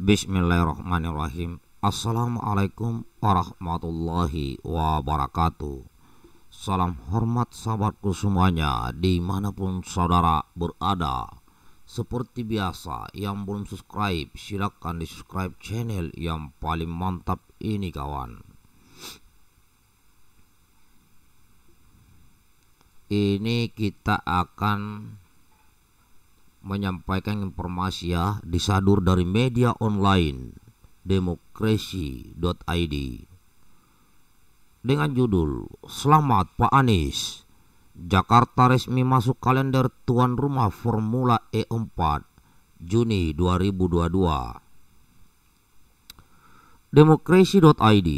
Bismillahirrahmanirrahim. Assalamualaikum warahmatullahi wabarakatuh. Salam hormat sahabatku semuanya dimanapun saudara berada. Seperti biasa yang belum subscribe silahkan di subscribe channel yang paling mantap ini kawan. Ini kita akan menyampaikan informasi ya disadur dari media online demokrasi.id dengan judul Selamat Pak Anies Jakarta resmi masuk kalender tuan rumah Formula E4 Juni 2022 Demokrasi.id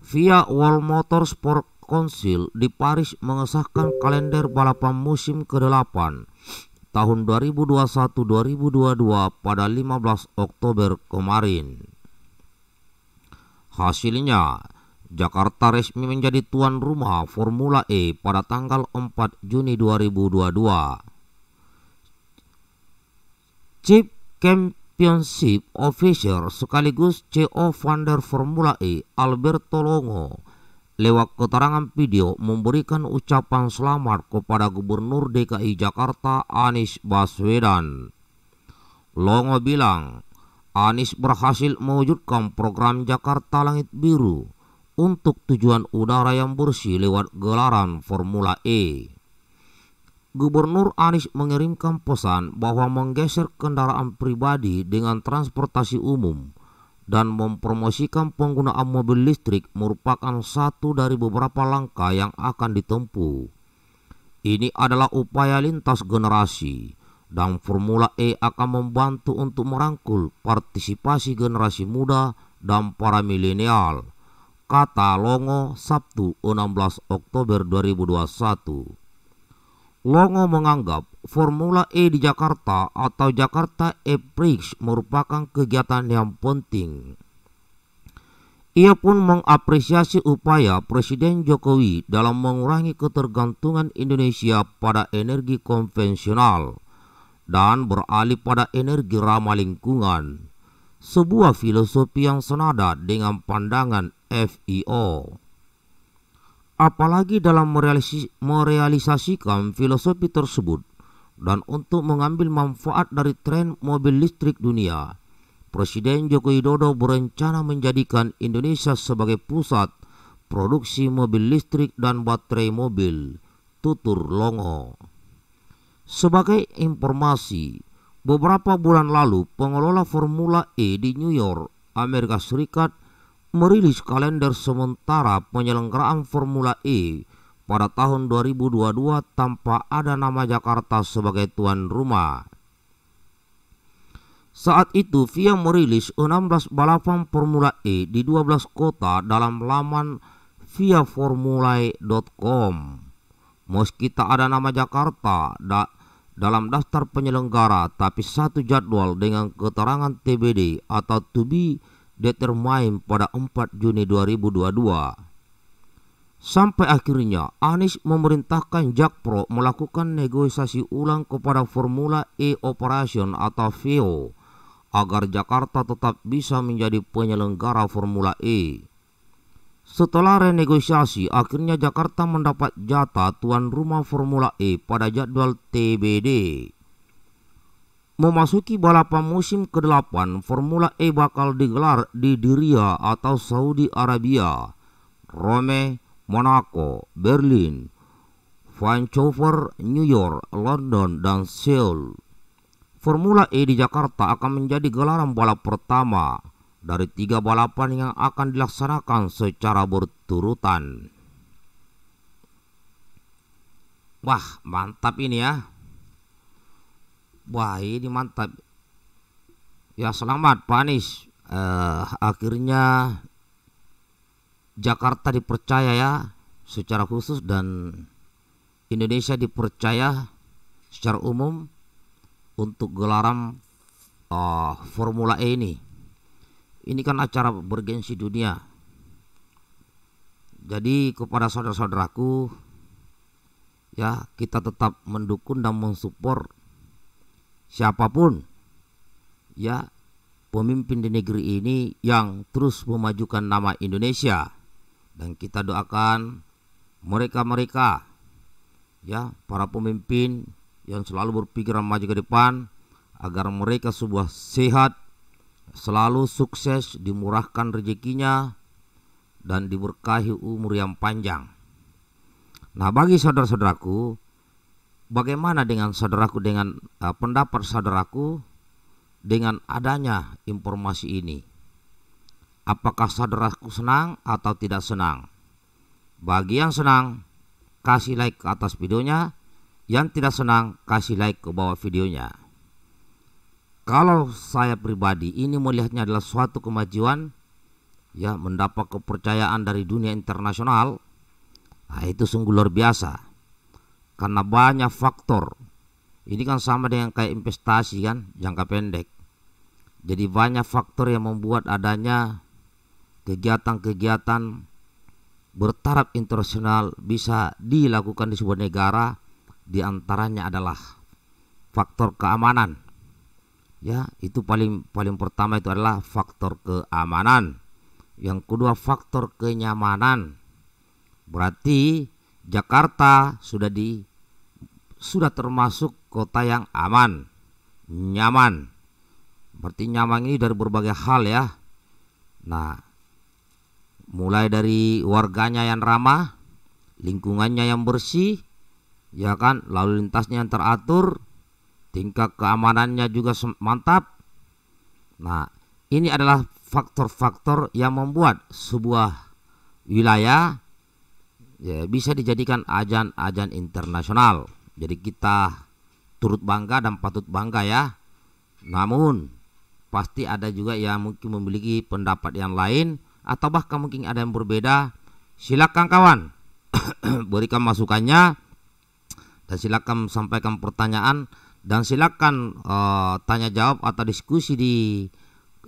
via World Motorsport Council di Paris mengesahkan kalender balapan musim ke-8 tahun 2021-2022 pada 15 Oktober kemarin. Hasilnya, Jakarta resmi menjadi tuan rumah Formula E pada tanggal 4 Juni 2022. Chief Championship Officer sekaligus CO e Founder Formula E Alberto Longo lewat keterangan video memberikan ucapan selamat kepada Gubernur DKI Jakarta Anies Baswedan. Longo bilang, Anies berhasil mewujudkan program Jakarta Langit Biru untuk tujuan udara yang bersih lewat gelaran Formula E. Gubernur Anies mengirimkan pesan bahwa menggeser kendaraan pribadi dengan transportasi umum dan mempromosikan penggunaan mobil listrik merupakan satu dari beberapa langkah yang akan ditempuh. Ini adalah upaya lintas generasi dan Formula E akan membantu untuk merangkul partisipasi generasi muda dan para milenial. Kata Longo Sabtu 16 Oktober 2021. Longo menganggap Formula E di Jakarta atau Jakarta E Prix merupakan kegiatan yang penting. Ia pun mengapresiasi upaya Presiden Jokowi dalam mengurangi ketergantungan Indonesia pada energi konvensional dan beralih pada energi ramah lingkungan, sebuah filosofi yang senada dengan pandangan FIO apalagi dalam merealisasikan filosofi tersebut dan untuk mengambil manfaat dari tren mobil listrik dunia. Presiden Joko Widodo berencana menjadikan Indonesia sebagai pusat produksi mobil listrik dan baterai mobil, tutur Longo. Sebagai informasi, beberapa bulan lalu pengelola Formula E di New York, Amerika Serikat merilis kalender sementara penyelenggaraan Formula E pada tahun 2022 tanpa ada nama Jakarta sebagai tuan rumah. Saat itu FIA merilis 16 balapan Formula E di 12 kota dalam laman viaformulae.com. Meski tak ada nama Jakarta da dalam daftar penyelenggara tapi satu jadwal dengan keterangan TBD atau to be determine pada 4 Juni 2022. Sampai akhirnya Anies memerintahkan Jakpro melakukan negosiasi ulang kepada Formula E Operation atau VO agar Jakarta tetap bisa menjadi penyelenggara Formula E. Setelah renegosiasi, akhirnya Jakarta mendapat jatah tuan rumah Formula E pada jadwal TBD. Memasuki balapan musim ke-8, Formula E bakal digelar di Diria atau Saudi Arabia, Rome, Monaco, Berlin, Vancouver, New York, London, dan Seoul. Formula E di Jakarta akan menjadi gelaran balap pertama dari tiga balapan yang akan dilaksanakan secara berturutan. Wah, mantap ini ya! wah ini mantap ya selamat Pak Anies uh, eh, akhirnya Jakarta dipercaya ya secara khusus dan Indonesia dipercaya secara umum untuk gelaran uh, Formula E ini ini kan acara bergensi dunia jadi kepada saudara-saudaraku ya kita tetap mendukung dan mensupport siapapun ya pemimpin di negeri ini yang terus memajukan nama Indonesia dan kita doakan mereka-mereka ya para pemimpin yang selalu berpikiran maju ke depan agar mereka sebuah sehat selalu sukses dimurahkan rezekinya dan diberkahi umur yang panjang. Nah, bagi saudara-saudaraku bagaimana dengan saudaraku dengan uh, pendapat saudaraku dengan adanya informasi ini? Apakah saudaraku senang atau tidak senang? Bagi yang senang, kasih like ke atas videonya. Yang tidak senang, kasih like ke bawah videonya. Kalau saya pribadi ini melihatnya adalah suatu kemajuan ya mendapat kepercayaan dari dunia internasional. Nah, itu sungguh luar biasa karena banyak faktor. Ini kan sama dengan kayak investasi kan, jangka pendek. Jadi banyak faktor yang membuat adanya kegiatan-kegiatan bertaraf internasional bisa dilakukan di sebuah negara di antaranya adalah faktor keamanan. Ya, itu paling paling pertama itu adalah faktor keamanan. Yang kedua faktor kenyamanan. Berarti Jakarta sudah di sudah termasuk kota yang aman, nyaman. Berarti nyaman ini dari berbagai hal ya. Nah, mulai dari warganya yang ramah, lingkungannya yang bersih, ya kan, lalu lintasnya yang teratur, tingkat keamanannya juga mantap. Nah, ini adalah faktor-faktor yang membuat sebuah wilayah ya, bisa dijadikan ajan-ajan internasional. Jadi kita turut bangga dan patut bangga ya. Namun pasti ada juga yang mungkin memiliki pendapat yang lain atau bahkan mungkin ada yang berbeda. Silakan kawan berikan masukannya dan silakan sampaikan pertanyaan dan silakan uh, tanya jawab atau diskusi di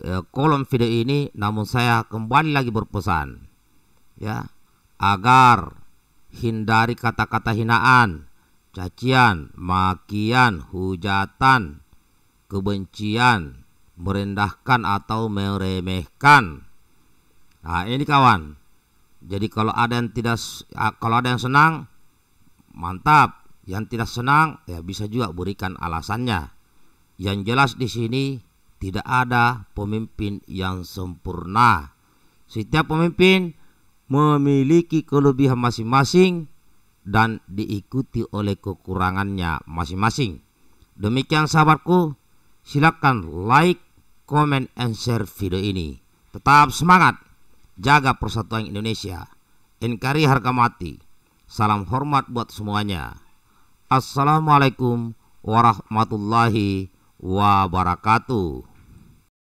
eh, kolom video ini. Namun saya kembali lagi berpesan ya agar hindari kata-kata hinaan cacian, makian, hujatan, kebencian, merendahkan atau meremehkan. Nah, ini kawan. Jadi kalau ada yang tidak kalau ada yang senang mantap, yang tidak senang ya bisa juga berikan alasannya. Yang jelas di sini tidak ada pemimpin yang sempurna. Setiap pemimpin memiliki kelebihan masing-masing dan diikuti oleh kekurangannya masing-masing. Demikian sahabatku, silakan like, comment, and share video ini. Tetap semangat, jaga persatuan Indonesia. NKRI harga mati. Salam hormat buat semuanya. Assalamualaikum warahmatullahi wabarakatuh.